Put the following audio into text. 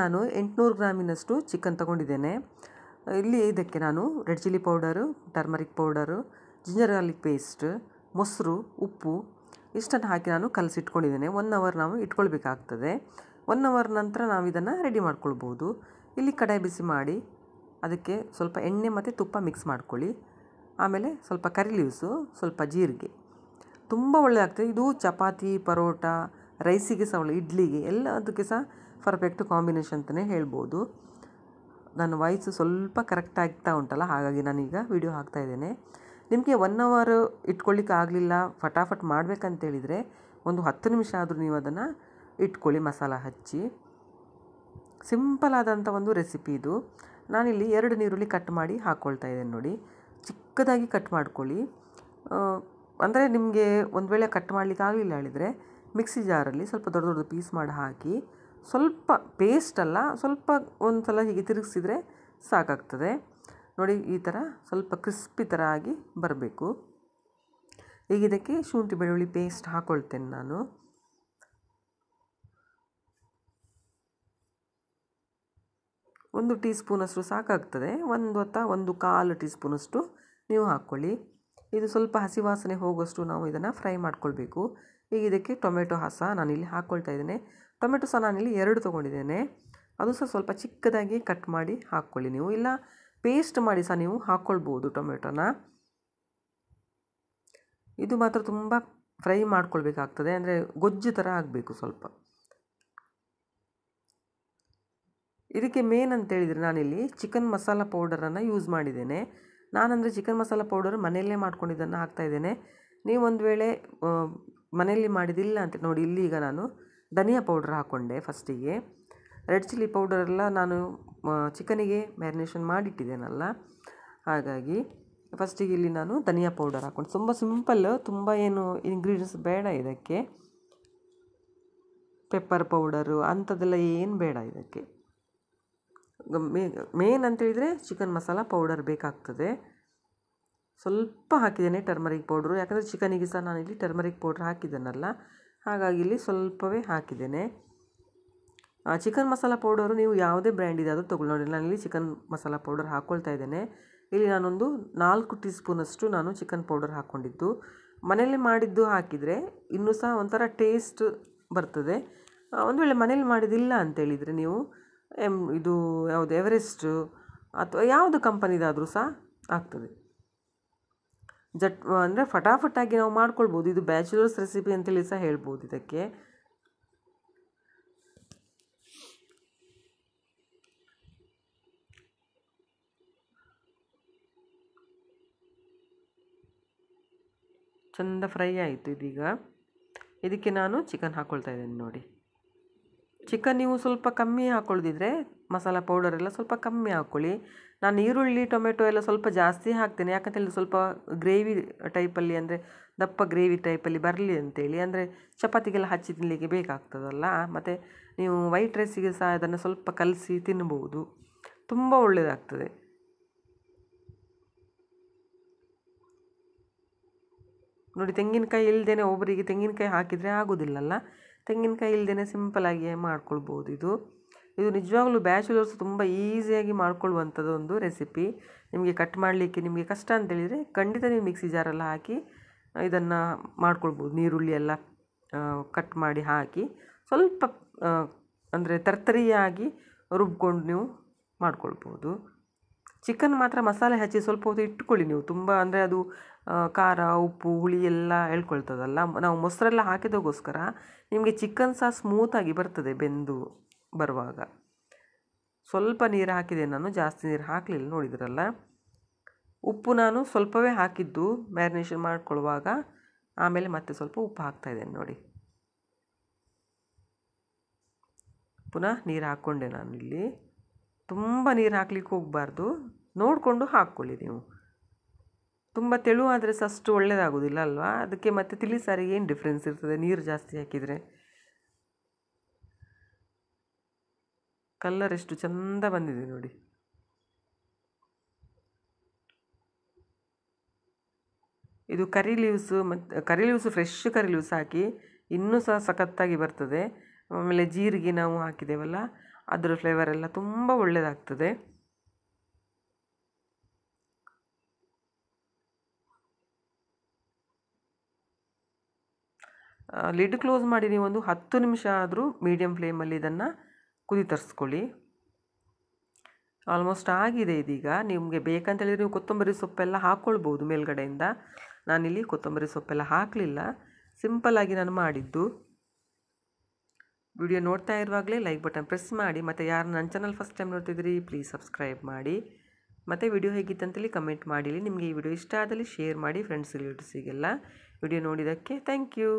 ನಾನು ಎಂಟುನೂರು ಗ್ರಾಮಿನಷ್ಟು ಚಿಕನ್ ತೊಗೊಂಡಿದ್ದೇನೆ ಇಲ್ಲಿ ಇದಕ್ಕೆ ನಾನು red chilli powder turmeric powder ginger garlic paste ಮೊಸರು ಉಪ್ಪು ಇಷ್ಟನ್ನು ಹಾಕಿ ನಾನು ಕಲಸಿಟ್ಕೊಂಡಿದ್ದೇನೆ ಒನ್ ಅವರ್ ನಾವು ಇಟ್ಕೊಳ್ಬೇಕಾಗ್ತದೆ ಒನ್ ಅವರ್ ನಂತರ ನಾವು ಇದನ್ನು ರೆಡಿ ಮಾಡ್ಕೊಳ್ಬೋದು ಇಲ್ಲಿ ಕಡಾಯಿ ಬಿಸಿ ಮಾಡಿ ಅದಕ್ಕೆ ಸ್ವಲ್ಪ ಎಣ್ಣೆ ಮತ್ತು ತುಪ್ಪ ಮಿಕ್ಸ್ ಮಾಡ್ಕೊಳ್ಳಿ ಆಮೇಲೆ ಸ್ವಲ್ಪ ಕರಿ ಲೀವ್ಸು ಸ್ವಲ್ಪ ಜೀರಿಗೆ ತುಂಬ ಒಳ್ಳೆಯದಾಗ್ತದೆ ಇದು ಚಪಾತಿ ಪರೋಟ ರೈಸಿಗೆ ಸಹ ಒಳ್ಳೆ ಇಡ್ಲಿಗೆ ಎಲ್ಲದಕ್ಕೆ ಸಹ ಪರ್ಫೆಕ್ಟ್ ಕಾಂಬಿನೇಷನ್ ಅಂತಲೇ ಹೇಳ್ಬೋದು ನನ್ನ ವಾಯ್ಸ್ ಸ್ವಲ್ಪ ಕರೆಕ್ಟ್ ಆಗ್ತಾ ಉಂಟಲ್ಲ ಹಾಗಾಗಿ ನಾನೀಗ ವಿಡಿಯೋ ಹಾಕ್ತಾ ಇದ್ದೇನೆ ನಿಮಗೆ ಒನ್ ಅವರ್ ಇಟ್ಕೊಳ್ಳಿಕ್ಕೆ ಆಗಲಿಲ್ಲ ಫಟಾಫಟ್ ಮಾಡಬೇಕಂತೇಳಿದರೆ ಒಂದು ಹತ್ತು ನಿಮಿಷ ಆದರೂ ನೀವು ಅದನ್ನು ಇಟ್ಕೊಳ್ಳಿ ಮಸಾಲ ಹಚ್ಚಿ ಸಿಂಪಲ್ ಆದಂಥ ಒಂದು ರೆಸಿಪಿ ಇದು ನಾನಿಲ್ಲಿ ಎರಡು ನೀರುಳ್ಳಿ ಕಟ್ ಮಾಡಿ ಹಾಕ್ಕೊಳ್ತಾ ಇದ್ದೇನೆ ನೋಡಿ ಚಿಕ್ಕದಾಗಿ ಕಟ್ ಮಾಡ್ಕೊಳ್ಳಿ ಅಂದರೆ ನಿಮಗೆ ಒಂದು ವೇಳೆ ಕಟ್ ಮಾಡಲಿಕ್ಕೆ ಆಗಲಿಲ್ಲ ಹೇಳಿದರೆ ಮಿಕ್ಸಿ ಜಾರಲ್ಲಿ ಸ್ವಲ್ಪ ದೊಡ್ಡ ದೊಡ್ಡ ಪೀಸ್ ಮಾಡಿ ಹಾಕಿ ಸ್ವಲ್ಪ ಪೇಸ್ಟ್ ಅಲ್ಲ ಸ್ವಲ್ಪ ಒಂದು ಸಲ ಹೀಗೆ ತಿರುಗಿಸಿದರೆ ಸಾಕಾಗ್ತದೆ ನೋಡಿ ಈ ಥರ ಸ್ವಲ್ಪ ಕ್ರಿಸ್ಪಿ ಥರ ಆಗಿ ಬರಬೇಕು ಈಗ ಇದಕ್ಕೆ ಶುಂಠಿ ಬೆಳ್ಳುಳ್ಳಿ ಪೇಸ್ಟ್ ಹಾಕ್ಕೊಳ್ತೇನೆ ನಾನು ಒಂದು ಟೀ ಸ್ಪೂನಷ್ಟು ಸಾಕಾಗ್ತದೆ ಒಂದು ಅಥವಾ ಒಂದು ಕಾಲು ಟೀ ಸ್ಪೂನಷ್ಟು ನೀವು ಹಾಕ್ಕೊಳ್ಳಿ ಇದು ಸ್ವಲ್ಪ ಹಸಿ ವಾಸನೆ ಹೋಗುವಷ್ಟು ನಾವು ಇದನ್ನು ಫ್ರೈ ಮಾಡ್ಕೊಳ್ಬೇಕು ಈಗ ಇದಕ್ಕೆ ಟೊಮೆಟೊ ಹಸ ಇಲ್ಲಿ ಹಾಕ್ಕೊಳ್ತಾ ಇದ್ದೇನೆ ಟೊಮೆಟೊ ಸಹ ನಾನಿಲ್ಲಿ ಎರಡು ತೊಗೊಂಡಿದ್ದೇನೆ ಅದು ಸಹ ಸ್ವಲ್ಪ ಚಿಕ್ಕದಾಗಿ ಕಟ್ ಮಾಡಿ ಹಾಕ್ಕೊಳ್ಳಿ ನೀವು ಇಲ್ಲ ಪೇಸ್ಟ್ ಮಾಡಿ ಸಹ ನೀವು ಹಾಕ್ಕೊಳ್ಬೋದು ಟೊಮೆಟೊನ ಇದು ಮಾತ್ರ ತುಂಬ ಫ್ರೈ ಮಾಡ್ಕೊಳ್ಬೇಕಾಗ್ತದೆ ಅಂದರೆ ಗೊಜ್ಜು ಥರ ಆಗಬೇಕು ಸ್ವಲ್ಪ ಇದಕ್ಕೆ ಮೇನ್ ಅಂತೇಳಿದರೆ ನಾನಿಲ್ಲಿ ಚಿಕನ್ ಮಸಾಲ ಪೌಡರನ್ನು ಯೂಸ್ ಮಾಡಿದ್ದೇನೆ ನಾನಂದರೆ ಚಿಕನ್ ಮಸಾಲ ಪೌಡರ್ ಮನೆಯಲ್ಲೇ ಮಾಡ್ಕೊಂಡಿದ್ದನ್ನು ಹಾಕ್ತಾಯಿದ್ದೇನೆ ನೀವು ಒಂದು ವೇಳೆ ಮನೆಯಲ್ಲಿ ಮಾಡಿದಿಲ್ಲ ಅಂತ ನೋಡಿ ಇಲ್ಲಿ ಈಗ ನಾನು ಧನಿಯಾ ಪೌಡ್ರ್ ಹಾಕ್ಕೊಂಡೆ ಫಸ್ಟಿಗೆ ರೆಡ್ ಚಿಲ್ಲಿ ಪೌಡರೆಲ್ಲ ನಾನು ಚಿಕನಿಗೆ ಮ್ಯಾರಿನೇಷನ್ ಮಾಡಿಟ್ಟಿದ್ದೇನಲ್ಲ ಹಾಗಾಗಿ ಫಸ್ಟಿಗೆ ಇಲ್ಲಿ ನಾನು ಧನಿಯಾ ಪೌಡರ್ ಹಾಕ್ಕೊಂಡು ತುಂಬ ಸಿಂಪಲ್ಲು ತುಂಬ ಏನು ಇಂಗ್ರೀಡಿಯೆಂಟ್ಸ್ ಬೇಡ ಇದಕ್ಕೆ ಪೆಪ್ಪರ್ ಪೌಡರು ಅಂಥದ್ದೆಲ್ಲ ಏನು ಬೇಡ ಇದಕ್ಕೆ ಮೇನ್ ಅಂತೇಳಿದರೆ ಚಿಕನ್ ಮಸಾಲ ಪೌಡರ್ ಬೇಕಾಗ್ತದೆ ಸ್ವಲ್ಪ ಹಾಕಿದ್ದೇನೆ ಟರ್ಮರಿಕ್ ಪೌಡ್ರು ಯಾಕಂದರೆ ಚಿಕನಿಗೆ ಸಹ ನಾನು ಇಲ್ಲಿ ಟರ್ಮರಿಕ್ ಪೌಡ್ರ್ ಹಾಕಿದ್ದೇನಲ್ಲ ಹಾಗಾಗಿ ಇಲ್ಲಿ ಸ್ವಲ್ಪವೇ ಹಾಕಿದ್ದೇನೆ ಚಿಕನ್ ಮಸಾಲ ಪೌಡರು ನೀವು ಯಾವುದೇ ಬ್ರ್ಯಾಂಡಿದಾದರೂ ತೊಗೊಳ್ಳಿ ನೋಡಿ ನಾನಿಲ್ಲಿ ಚಿಕನ್ ಮಸಾಲ ಪೌಡರ್ ಹಾಕ್ಕೊಳ್ತಾ ಇದ್ದೇನೆ ಇಲ್ಲಿ ನಾನೊಂದು ನಾಲ್ಕು ಟೀ ಸ್ಪೂನಷ್ಟು ನಾನು ಚಿಕನ್ ಪೌಡರ್ ಹಾಕ್ಕೊಂಡಿದ್ದು ಮನೇಲಿ ಮಾಡಿದ್ದು ಹಾಕಿದರೆ ಇನ್ನೂ ಸಹ ಒಂಥರ ಟೇಸ್ಟ್ ಬರ್ತದೆ ಒಂದು ವೇಳೆ ಮನೇಲಿ ಮಾಡಿದಿಲ್ಲ ಅಂತೇಳಿದರೆ ನೀವು ಎಮ್ ಇದು ಯಾವುದು ಎವರೆಸ್ಟು ಅಥವಾ ಯಾವುದು ಕಂಪನಿದಾದರೂ ಸಹ ಆಗ್ತದೆ ಜಟ್ ಅಂದರೆ ಫಟಾಫಟಾಗಿ ನಾವು ಮಾಡ್ಕೊಳ್ಬೋದು ಇದು ಬ್ಯಾಚುಲರ್ಸ್ ರೆಸಿಪಿ ಅಂತೇಳಿ ಸಹ ಹೇಳ್ಬೋದು ಇದಕ್ಕೆ ಚಂದ ಫ್ರೈ ಆಯಿತು ಇದೀಗ ಇದಕ್ಕೆ ನಾನು ಚಿಕನ್ ಹಾಕ್ಕೊಳ್ತಾ ಇದ್ದೇನೆ ನೋಡಿ ಚಿಕನ್ ನೀವು ಸ್ವಲ್ಪ ಕಮ್ಮಿ ಹಾಕ್ಕೊಳ್ದಿದ್ರೆ ಮಸಾಲ ಪೌಡರೆಲ್ಲ ಸ್ವಲ್ಪ ಕಮ್ಮಿ ಹಾಕ್ಕೊಳ್ಳಿ ನಾನು ಈರುಳ್ಳಿ ಟೊಮೆಟೊ ಎಲ್ಲ ಸ್ವಲ್ಪ ಜಾಸ್ತಿ ಹಾಕ್ತೇನೆ ಯಾಕಂತೇಳಿ ಸ್ವಲ್ಪ ಗ್ರೇವಿ ಟೈಪಲ್ಲಿ ಅಂದರೆ ದಪ್ಪ ಗ್ರೇವಿ ಟೈಪಲ್ಲಿ ಬರಲಿ ಅಂತೇಳಿ ಅಂದರೆ ಚಪಾತಿಗೆಲ್ಲ ಹಚ್ಚಿ ತಿನ್ನಲಿಕ್ಕೆ ಬೇಕಾಗ್ತದಲ್ಲ ಮತ್ತು ನೀವು ವೈಟ್ ರೈಸಿಗೆ ಸಹ ಅದನ್ನು ಸ್ವಲ್ಪ ಕಲಸಿ ತಿನ್ಬೋದು ತುಂಬ ಒಳ್ಳೆಯದಾಗ್ತದೆ ನೋಡಿ ತೆಂಗಿನಕಾಯಿ ಇಲ್ಲದೇ ಒಬ್ಬರಿಗೆ ತೆಂಗಿನಕಾಯಿ ಹಾಕಿದರೆ ಆಗೋದಿಲ್ಲಲ್ಲ ತೆಂಗಿನಕಾಯಿ ಇಲ್ಲದೇ ಸಿಂಪಲ್ಲಾಗಿ ಮಾಡ್ಕೊಳ್ಬೋದು ಇದು ಇದು ನಿಜವಾಗ್ಲೂ ಬ್ಯಾಚುಲರ್ಸ್ ತುಂಬ ಈಸಿಯಾಗಿ ಮಾಡ್ಕೊಳ್ಳುವಂಥದ್ದು ಒಂದು ರೆಸಿಪಿ ನಿಮಗೆ ಕಟ್ ಮಾಡಲಿಕ್ಕೆ ನಿಮಗೆ ಕಷ್ಟ ಅಂತೇಳಿದರೆ ಖಂಡಿತ ನೀವು ಮಿಕ್ಸಿ ಜಾರೆಲ್ಲ ಹಾಕಿ ಇದನ್ನು ಮಾಡ್ಕೊಳ್ಬೋದು ನೀರುಳ್ಳಿ ಎಲ್ಲ ಕಟ್ ಮಾಡಿ ಹಾಕಿ ಸ್ವಲ್ಪ ಅಂದರೆ ತರ್ತರಿಯಾಗಿ ರುಬ್ಕೊಂಡು ನೀವು ಮಾಡ್ಕೊಳ್ಬೋದು ಚಿಕನ್ ಮಾತ್ರ ಮಸಾಲೆ ಹಚ್ಚಿ ಸ್ವಲ್ಪ ಹೊತ್ತು ಇಟ್ಟುಕೊಳ್ಳಿ ನೀವು ತುಂಬ ಅಂದರೆ ಅದು ಖಾರ ಉಪ್ಪು ಹುಳಿ ಎಲ್ಲ ಹೇಳ್ಕೊಳ್ತದಲ್ಲ ನಾವು ಮೊಸರೆಲ್ಲ ಹಾಕಿದೋಗೋಸ್ಕರ ನಿಮಗೆ ಚಿಕನ್ ಸಹ ಸ್ಮೂತಾಗಿ ಬರ್ತದೆ ಬೆಂದು ಬರುವಾಗ ಸ್ವಲ್ಪ ನೀರು ಹಾಕಿದೆ ನಾನು ಜಾಸ್ತಿ ನೀರು ಹಾಕಲಿಲ್ಲ ನೋಡಿದ್ರಲ್ಲ ಉಪ್ಪು ನಾನು ಸ್ವಲ್ಪವೇ ಹಾಕಿದ್ದು ಮ್ಯಾರಿನೇಷನ್ ಮಾಡ್ಕೊಳ್ಳುವಾಗ ಆಮೇಲೆ ಮತ್ತೆ ಸ್ವಲ್ಪ ಉಪ್ಪು ಹಾಕ್ತಾಯಿದ್ದೇನೆ ನೋಡಿ ಪುನಃ ನೀರು ಹಾಕ್ಕೊಂಡೆ ನಾನು ಇಲ್ಲಿ ತುಂಬ ನೀರು ಹಾಕ್ಲಿಕ್ಕೆ ಹೋಗಬಾರ್ದು ನೋಡಿಕೊಂಡು ಹಾಕ್ಕೊಳ್ಳಿ ನೀವು ತುಂಬ ತೆಳುವಾದರೆ ಸಹ ಅಷ್ಟು ಒಳ್ಳೆಯದಾಗೋದಿಲ್ಲ ಅಲ್ವಾ ಅದಕ್ಕೆ ಮತ್ತು ತಿಳಿ ಏನು ಡಿಫ್ರೆನ್ಸ್ ಇರ್ತದೆ ನೀರು ಜಾಸ್ತಿ ಹಾಕಿದರೆ ಕಲ್ಲರ್ ಎಷ್ಟು ಚಂದ ಬಂದಿದೆ ನೋಡಿ ಇದು ಕರಿ ಲೀವ್ಸು ಮತ್ತು curry leaves fresh curry leaves ಹಾಕಿ ಇನ್ನೂ ಸಹ ಸಖತ್ತಾಗಿ ಬರ್ತದೆ ಆಮೇಲೆ ಜೀರಿಗೆ ನಾವು ಹಾಕಿದ್ದೇವಲ್ಲ ಅದರ ಫ್ಲೇವರ್ ಎಲ್ಲ ತುಂಬ ಒಳ್ಳೆಯದಾಗ್ತದೆ ಲಿಡ್ ಕ್ಲೋಸ್ ಮಾಡಿ ನೀವೊಂದು ಹತ್ತು ನಿಮಿಷ ಆದರೂ ಮೀಡಿಯಮ್ ಫ್ಲೇಮಲ್ಲಿ ಇದನ್ನು ಕುದಿ ತರಿಸ್ಕೊಳ್ಳಿ ಆಲ್ಮೋಸ್ಟ್ ಆಗಿದೆ ಇದೀಗ ನಿಮಗೆ ಬೇಕಂತೇಳಿದರೆ ನೀವು ಕೊತ್ತಂಬರಿ ಸೊಪ್ಪೆಲ್ಲ ಹಾಕ್ಕೊಳ್ಬೋದು ಮೇಲ್ಗಡೆಯಿಂದ ನಾನಿಲ್ಲಿ ಕೊತ್ತಂಬರಿ ಸೊಪ್ಪೆಲ್ಲ ಹಾಕಲಿಲ್ಲ ಸಿಂಪಲ್ಲಾಗಿ ನಾನು ಮಾಡಿದ್ದು ವಿಡಿಯೋ ನೋಡ್ತಾ ಇರುವಾಗಲೇ ಲೈಕ್ ಬಟನ್ ಪ್ರೆಸ್ ಮಾಡಿ ಮತ್ತು ಯಾರು ನನ್ನ ಚಾನಲ್ ಫಸ್ಟ್ ಟೈಮ್ ನೋಡ್ತಿದ್ದೀರಿ ಪ್ಲೀಸ್ ಸಬ್ಸ್ಕ್ರೈಬ್ ಮಾಡಿ ಮತ್ತು ವಿಡಿಯೋ ಹೇಗಿತ್ತಂತೇಳಿ ಕಮೆಂಟ್ ಮಾಡಿಲಿ ನಿಮಗೆ ಈ ವಿಡಿಯೋ ಇಷ್ಟ ಆದಲ್ಲಿ ಶೇರ್ ಮಾಡಿ ಫ್ರೆಂಡ್ಸ್ ರಿಲೇಟಿವ್ಸಿಗೆಲ್ಲ ವಿಡಿಯೋ ನೋಡಿದ್ದಕ್ಕೆ ಥ್ಯಾಂಕ್ ಯು